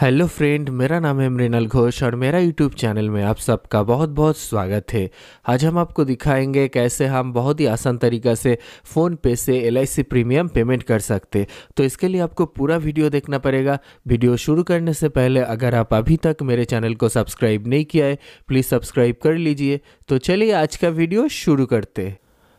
hello friend मेरा नाम है मृणल घोष और मेरा यूट्यूब चैनल में आप सबका बहुत बहुत स्वागत है आज हम आपको दिखाएंगे कैसे हम बहुत ही आसान तरीका से फ़ोन पे से एल प्रीमियम पेमेंट कर सकते तो इसके लिए आपको पूरा वीडियो देखना पड़ेगा वीडियो शुरू करने से पहले अगर आप अभी तक मेरे चैनल को सब्सक्राइब नहीं किया है प्लीज़ सब्सक्राइब कर लीजिए तो चलिए आज का वीडियो शुरू करते हैं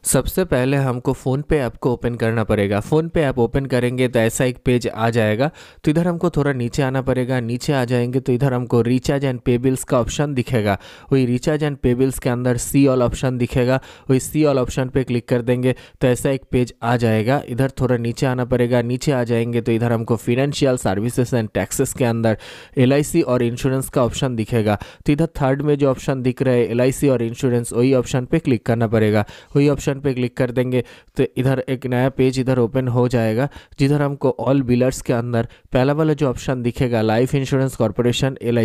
सबसे पहले हमको फ़ोन पे ऐप को ओपन करना पड़ेगा फ़ोन पे ऐप ओपन करेंगे तो ऐसा एक पेज आ जाएगा तो इधर हमको थोड़ा नीचे आना पड़ेगा नीचे आ जाएंगे तो इधर हमको रिचार्ज एंड पे बिल्स का ऑप्शन दिखेगा वही रिचार्ज एंड पे बिल्स के अंदर सी ऑल ऑप्शन दिखेगा वही सी ऑल ऑप्शन पर क्लिक कर देंगे तो ऐसा एक पेज आ जाएगा इधर थोड़ा नीचे आना पड़ेगा नीचे आ जाएंगे तो इधर हमको फिनेंशियल सर्विसेज एंड टैक्सेस के अंदर एल और इंश्योरेंस का ऑप्शन दिखेगा तो इधर थर्ड में जो ऑप्शन दिख रहा है एल और इंश्योरेंस वही ऑप्शन पर क्लिक करना पड़ेगा वही ऑप्शन ऑप्शन पे क्लिक कर देंगे तो इधर एक नया पेज इधर ओपन हो जाएगा जिधर हमको ऑल बिलर्स के अंदर पहला वाला जो ऑप्शन दिखेगा लाइफ इंश्योरेंस कॉरपोरेशन एल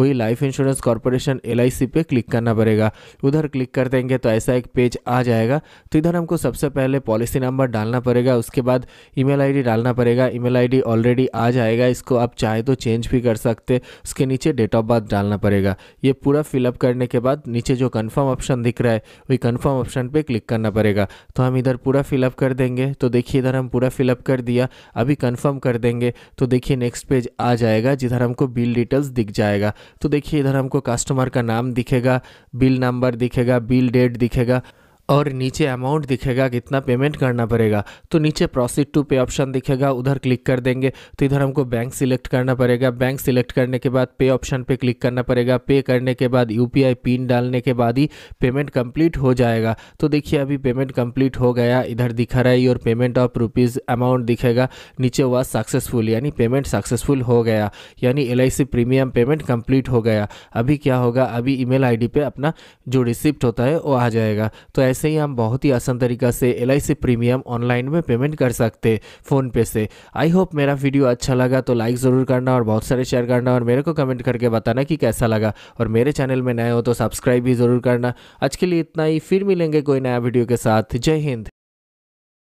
वही लाइफ इंश्योरेंस कॉरपोरेशन एल पे क्लिक करना पड़ेगा उधर क्लिक कर देंगे तो ऐसा एक पेज आ जाएगा तो इधर हमको सबसे पहले पॉलिसी नंबर डालना पड़ेगा उसके बाद ई मेल डालना पड़ेगा ई मेल ऑलरेडी आ जाएगा इसको आप चाहे तो चेंज भी कर सकते उसके नीचे डेट ऑफ बर्थ डालना पड़ेगा ये पूरा फिलअप करने के बाद नीचे जो कन्फर्म ऑप्शन दिख रहा है वही कन्फर्म ऑप्शन पर क्लिक करना करना पड़ेगा तो हम इधर पूरा फिलअप कर देंगे तो देखिए इधर हम पूरा फिलअप कर दिया अभी कन्फर्म कर देंगे तो देखिए नेक्स्ट पेज आ जाएगा जिधर हमको बिल डिटेल्स दिख जाएगा तो देखिए इधर हमको कस्टमर का नाम दिखेगा बिल नंबर दिखेगा बिल डेट दिखेगा और नीचे अमाउंट दिखेगा कितना पेमेंट करना पड़ेगा तो नीचे प्रोसीड टू पे ऑप्शन दिखेगा उधर क्लिक कर देंगे तो इधर हमको बैंक सिलेक्ट करना पड़ेगा बैंक सिलेक्ट करने के बाद पे ऑप्शन पे क्लिक करना पड़ेगा पे करने के बाद यू पिन डालने के बाद ही पेमेंट कंप्लीट हो जाएगा तो देखिए अभी पेमेंट कम्प्लीट हो गया इधर दिखा रहा है your payment of rupees amount दिखेगा नीचे हुआ सक्सेसफुल यानी पेमेंट सक्सेसफुल हो गया यानी एल प्रीमियम पेमेंट कम्प्लीट हो गया अभी क्या होगा अभी ई मेल पे अपना जो रिसिप्ट होता है वो आ जाएगा तो ऐसे ऐसे ही हम बहुत ही आसान तरीका से एल प्रीमियम ऑनलाइन में पेमेंट कर सकते फ़ोन पे से आई होप मेरा वीडियो अच्छा लगा तो लाइक ज़रूर करना और बहुत सारे शेयर करना और मेरे को कमेंट करके बताना कि कैसा लगा और मेरे चैनल में नए हो तो सब्सक्राइब भी ज़रूर करना आज के लिए इतना ही फिर मिलेंगे कोई नया वीडियो के साथ जय हिंद